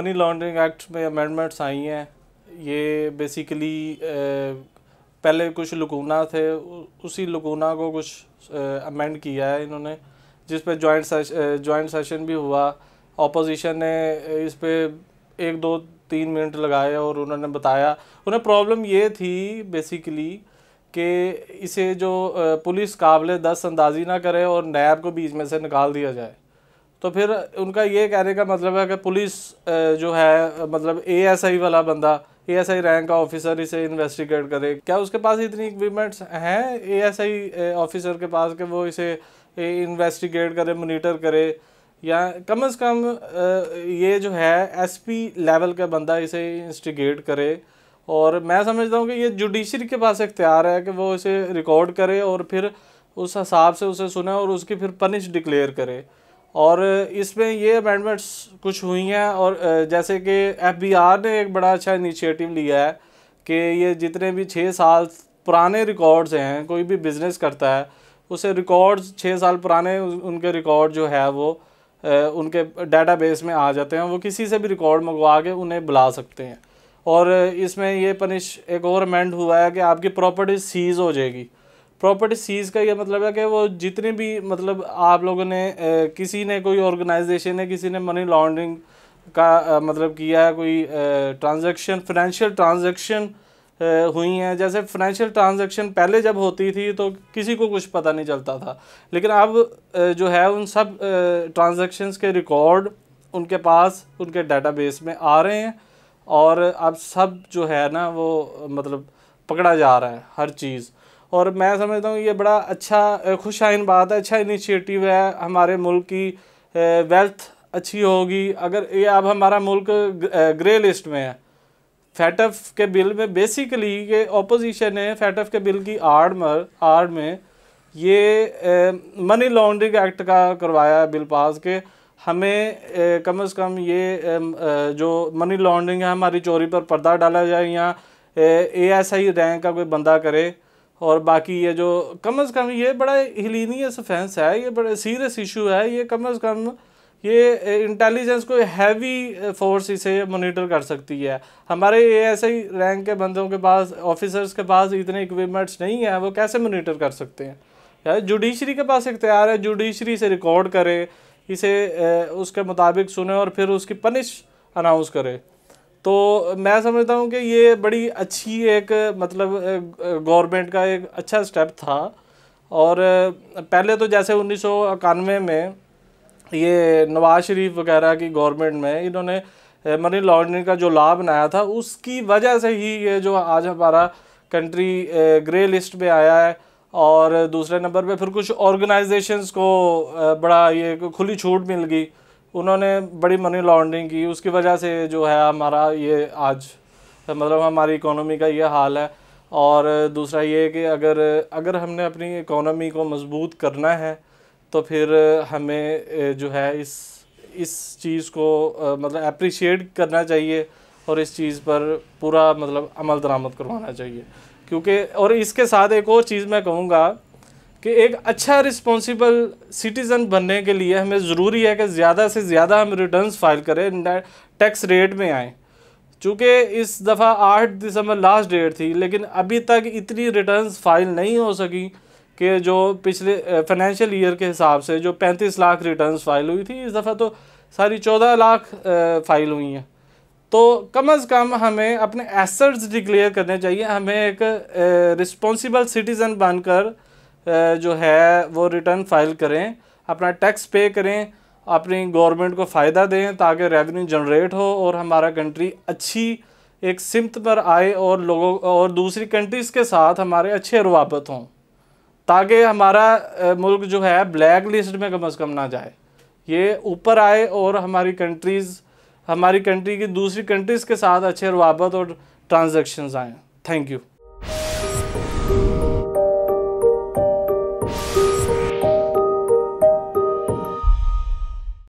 money laundering act में amendments आई हैं ये बेसिकली पहले कुछ लकूना थे उसी लकूना को कुछ अमेंड किया है इन्होंने जिस पर जॉइंट जॉइंट सेशन भी हुआ ऑपोजिशन ने इस पर एक दो तीन मिनट लगाए और उन्होंने बताया उन्हें प्रॉब्लम ये थी बेसिकली कि इसे जो पुलिस काबिल दस अंदाजी ना करे और नैब को बीच में से निकाल दिया जाए तो फिर उनका ये कहने का मतलब है कि पुलिस जो है मतलब एएसआई वाला बंदा एएसआई रैंक का ऑफिसर इसे इन्वेस्टिगेट करे क्या उसके पास इतनी इक्विपमेंट्स हैं एएसआई ऑफिसर के पास कि वो इसे इन्वेस्टिगेट करे मोनिटर करे या कम से कम ये जो है एसपी लेवल का बंदा इसे इंस्टिगेट करे और मैं समझता हूँ कि ये जुडिशरी के पास इख्तियार है कि वो इसे रिकॉर्ड करे और फिर उस हिसाब से उसे सुने और उसकी फिर पनिश डिक्लेयर करे और इसमें ये अमेंडमेंट्स कुछ हुई हैं और जैसे कि एफ ने एक बड़ा अच्छा इनिशिएटिव लिया है कि ये जितने भी छः साल पुराने रिकॉर्ड्स हैं कोई भी बिज़नेस करता है उसे रिकॉर्ड्स छः साल पुराने उनके रिकॉर्ड जो है वो उनके डेटाबेस में आ जाते हैं वो किसी से भी रिकॉर्ड मंगवा के उन्हें बुला सकते हैं और इसमें ये पनिश एक और अमेंड हुआ है कि आपकी प्रॉपर्टी सीज़ हो जाएगी प्रॉपर्टी सीज का ये मतलब है कि वो जितने भी मतलब आप लोगों ने किसी ने कोई ऑर्गेनाइजेशन है किसी ने मनी लॉन्ड्रिंग का मतलब किया है कोई ट्रांजैक्शन फाइनेंशियल ट्रांजैक्शन हुई हैं जैसे फाइनेंशियल ट्रांजैक्शन पहले जब होती थी तो किसी को कुछ पता नहीं चलता था लेकिन अब जो है उन सब ट्रांजैक्शंस के रिकॉर्ड उनके पास उनके डेटाबेस में आ रहे हैं और अब सब जो है ना वो मतलब पकड़ा जा रहा है हर चीज़ और मैं समझता हूँ ये बड़ा अच्छा खुशाइन बात है अच्छा इनिशिएटिव है हमारे मुल्क की वेल्थ अच्छी होगी अगर ये अब हमारा मुल्क ग्रे लिस्ट में है फैटफ के बिल में बेसिकली ये ओपोजिशन है फैटफ के बिल की आड़ में आड़ में ये मनी लॉन्ड्रिंग एक्ट का करवाया बिल पास के हमें ए, कम से कम ये ए, जो मनी लॉन्ड्रिंग है हमारी चोरी पर पर्दा डाला जाए या ए एस आई रैंक का कोई बंदा करे और बाकी ये जो कम अज़ कम ये बड़ा हिलीनियस ऑफेंस है ये बड़ा सीरियस इशू है ये कम अज़ कम ये इंटेलिजेंस को हैवी फोर्स इसे मॉनिटर कर सकती है हमारे ऐसे ही रैंक के बंदों के पास ऑफिसर्स के पास इतने इक्विपमेंट्स नहीं हैं वो कैसे मॉनिटर कर सकते हैं यार जुडिशरी के पास इख्तियार है जुडिशरी से रिकॉर्ड करे इसे उसके मुताबिक सुने और फिर उसकी पनिश अनाउंस करे तो मैं समझता हूँ कि ये बड़ी अच्छी एक मतलब गवर्नमेंट का एक अच्छा स्टेप था और पहले तो जैसे उन्नीस में ये नवाज शरीफ वगैरह की गवर्नमेंट में इन्होंने मनी लॉन्ड्रिंग का जो लाभ बनाया था उसकी वजह से ही ये जो आज हमारा कंट्री ग्रे लिस्ट में आया है और दूसरे नंबर पे फिर कुछ ऑर्गेनाइजेशंस को बड़ा ये खुली छूट मिल गई उन्होंने बड़ी मनी लॉन्ड्रिंग की उसकी वजह से जो है हमारा ये आज मतलब हमारी इकोनॉमी का ये हाल है और दूसरा ये कि अगर अगर हमने अपनी इकोनॉमी को मजबूत करना है तो फिर हमें जो है इस इस चीज़ को मतलब अप्रिशिएट करना चाहिए और इस चीज़ पर पूरा मतलब अमल दरामद करवाना चाहिए क्योंकि और इसके साथ एक और चीज़ मैं कहूँगा कि एक अच्छा रिस्पॉन्सिबल सिटीज़न बनने के लिए हमें ज़रूरी है कि ज़्यादा से ज़्यादा हम रिटर्न फाइल करें टैक्स रेट में आएँ चूँकि इस दफ़ा आठ दिसंबर लास्ट डेट थी लेकिन अभी तक इतनी रिटर्न फाइल नहीं हो सकी कि जो पिछले फाइनेंशियल ईयर के हिसाब से जो पैंतीस लाख रिटर्न फाइल हुई थी इस दफ़ा तो सारी चौदह लाख फाइल हुई हैं तो कम अज़ कम हमें अपने एसेट्स डिक्लेयर करने चाहिए हमें एक रिस्पॉन्सिबल सिटीज़न बनकर जो है वो रिटर्न फाइल करें अपना टैक्स पे करें अपनी गवर्नमेंट को फ़ायदा दें ताकि रेवेन्यू जनरेट हो और हमारा कंट्री अच्छी एक सिमत पर आए और लोगों और दूसरी कंट्रीज़ के साथ हमारे अच्छे रवाबत हों ताकि हमारा मुल्क जो है ब्लैक लिस्ट में कम अज़ कम ना जाए ये ऊपर आए और हमारी कंट्रीज़ हमारी कंट्री की दूसरी कंट्रीज़ के साथ अच्छे रवाबत और ट्रांजेक्शन आएँ थैंक यू